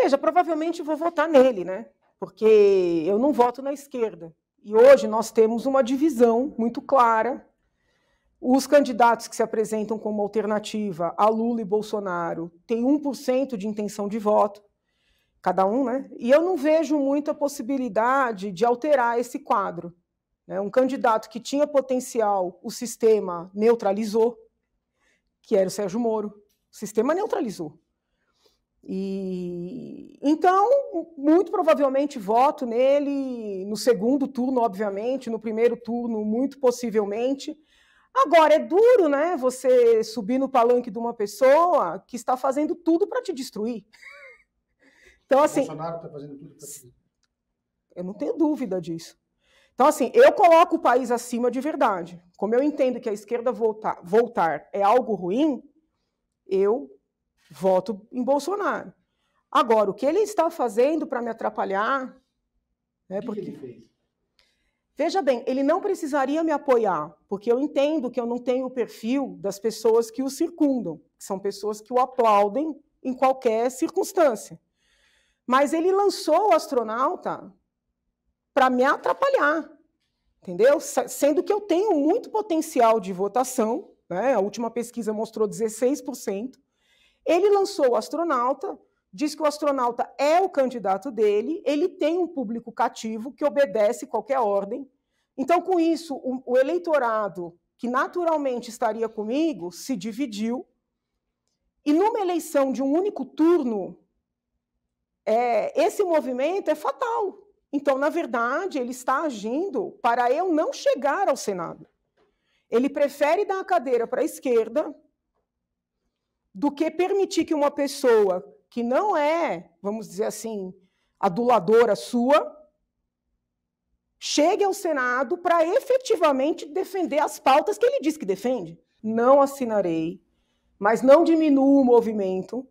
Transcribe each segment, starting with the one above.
Veja, provavelmente vou votar nele, né? Porque eu não voto na esquerda. E hoje nós temos uma divisão muito clara. Os candidatos que se apresentam como alternativa a Lula e Bolsonaro têm 1% de intenção de voto, cada um, né? E eu não vejo muita possibilidade de alterar esse quadro. Né? Um candidato que tinha potencial, o sistema neutralizou, que era o Sérgio Moro. O sistema neutralizou. E então, muito provavelmente voto nele no segundo turno, obviamente, no primeiro turno, muito possivelmente. Agora é duro, né? Você subir no palanque de uma pessoa que está fazendo tudo para te destruir. Então, assim. O Bolsonaro tá fazendo tudo para Eu não tenho dúvida disso. Então, assim, eu coloco o país acima de verdade. Como eu entendo que a esquerda voltar, voltar é algo ruim, eu voto em Bolsonaro. Agora, o que ele está fazendo para me atrapalhar? Né, porque... O que ele fez? Veja bem, ele não precisaria me apoiar, porque eu entendo que eu não tenho o perfil das pessoas que o circundam, que são pessoas que o aplaudem em qualquer circunstância. Mas ele lançou o astronauta para me atrapalhar, entendeu? Sendo que eu tenho muito potencial de votação, né? a última pesquisa mostrou 16%. Ele lançou o astronauta, diz que o astronauta é o candidato dele, ele tem um público cativo que obedece qualquer ordem. Então, com isso, o, o eleitorado que naturalmente estaria comigo se dividiu. E numa eleição de um único turno, é, esse movimento é fatal. Então, na verdade, ele está agindo para eu não chegar ao Senado. Ele prefere dar a cadeira para a esquerda, do que permitir que uma pessoa que não é, vamos dizer assim, aduladora sua, chegue ao Senado para efetivamente defender as pautas que ele diz que defende. Não assinarei, mas não diminuo o movimento.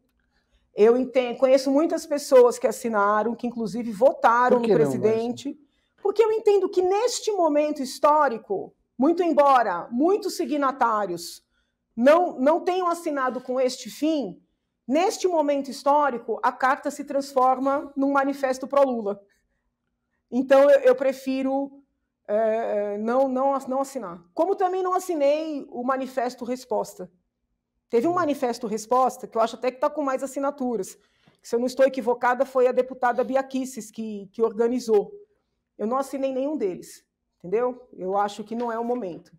Eu entendo, conheço muitas pessoas que assinaram, que inclusive votaram que no presidente, porque eu entendo que neste momento histórico, muito embora muitos signatários não, não tenham assinado com este fim, neste momento histórico, a carta se transforma num manifesto pro lula Então, eu, eu prefiro é, é, não, não, não assinar. Como também não assinei o manifesto resposta. Teve um hum. manifesto resposta que eu acho até que está com mais assinaturas. Se eu não estou equivocada, foi a deputada Bia que, que organizou. Eu não assinei nenhum deles, entendeu? Eu acho que não é o momento.